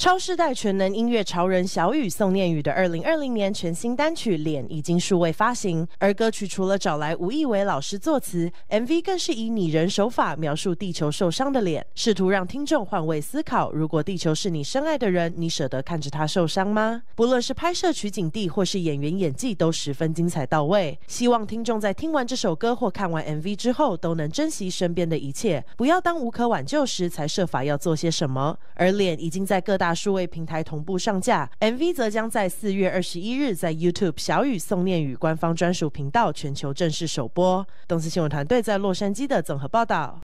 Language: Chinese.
超世代全能音乐潮人小雨宋念宇的二零二零年全新单曲《脸》已经数位发行，而歌曲除了找来吴亦伟老师作词，MV 更是以拟人手法描述地球受伤的脸，试图让听众换位思考：如果地球是你深爱的人，你舍得看着他受伤吗？不论是拍摄取景地或是演员演技，都十分精彩到位。希望听众在听完这首歌或看完 MV 之后，都能珍惜身边的一切，不要当无可挽救时才设法要做些什么。而《脸》已经在各大数位平台同步上架，MV 则将在四月二十一日在 YouTube 小雨宋念宇官方专属频道全球正式首播。东森新闻团队在洛杉矶的综合报道。